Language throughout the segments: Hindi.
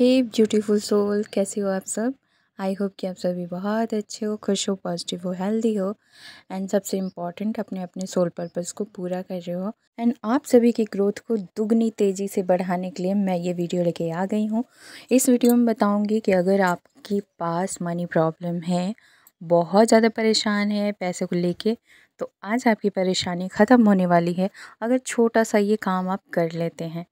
हे ब्यूटीफुल सोल कैसे हो आप सब आई होप कि आप सभी बहुत अच्छे हो खुश हो पॉजिटिव हो हेल्दी हो एंड सबसे इम्पॉर्टेंट अपने अपने सोल पर्पज़ को पूरा कर रहे हो एंड आप सभी की ग्रोथ को दुगनी तेज़ी से बढ़ाने के लिए मैं ये वीडियो लेके आ गई हूँ इस वीडियो में बताऊँगी कि अगर आपके पास मनी प्रॉब्लम है बहुत ज़्यादा परेशान है पैसे को लेके तो आज आपकी परेशानी ख़त्म होने वाली है अगर छोटा सा ये काम आप कर लेते हैं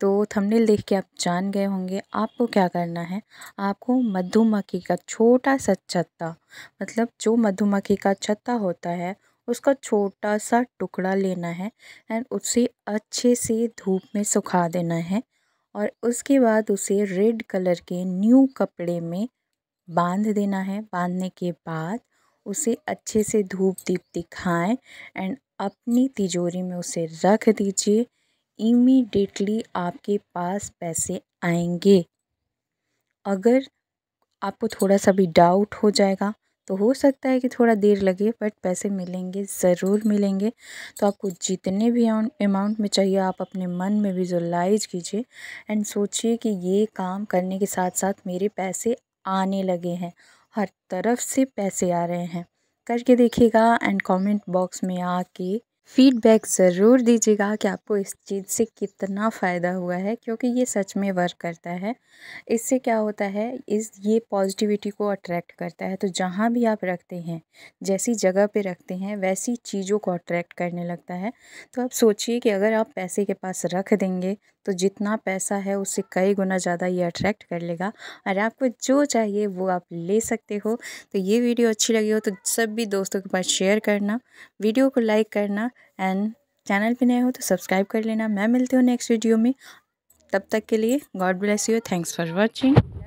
तो थंबनेल देख के आप जान गए होंगे आपको क्या करना है आपको मधुमक्खी का छोटा सा छत्ता मतलब जो मधुमक्खी का छत्ता होता है उसका छोटा सा टुकड़ा लेना है एंड उसे अच्छे से धूप में सुखा देना है और उसके बाद उसे रेड कलर के न्यू कपड़े में बांध देना है बांधने के बाद उसे अच्छे से धूप दीप दिखाएं एंड अपनी तिजोरी में उसे रख दीजिए इमीडिएटली आपके पास पैसे आएंगे अगर आपको थोड़ा सा भी डाउट हो जाएगा तो हो सकता है कि थोड़ा देर लगे बट पैसे मिलेंगे ज़रूर मिलेंगे तो आपको जितने भी अमाउंट में चाहिए आप अपने मन में विजुलाइज कीजिए एंड सोचिए कि ये काम करने के साथ साथ मेरे पैसे आने लगे हैं हर तरफ से पैसे आ रहे हैं करके देखिएगा एंड कमेंट बॉक्स में आके फीडबैक ज़रूर दीजिएगा कि आपको इस चीज़ से कितना फ़ायदा हुआ है क्योंकि ये सच में वर्क करता है इससे क्या होता है इस ये पॉजिटिविटी को अट्रैक्ट करता है तो जहाँ भी आप रखते हैं जैसी जगह पे रखते हैं वैसी चीज़ों को अट्रैक्ट करने लगता है तो आप सोचिए कि अगर आप पैसे के पास रख देंगे तो जितना पैसा है उससे कई गुना ज़्यादा ये अट्रैक्ट कर लेगा और आपको जो चाहिए वो आप ले सकते हो तो ये वीडियो अच्छी लगी हो तो सभी दोस्तों के पास शेयर करना वीडियो को लाइक करना एंड चैनल पे नए हो तो सब्सक्राइब कर लेना मैं मिलती हूँ नेक्स्ट वीडियो में तब तक के लिए God bless you thanks for watching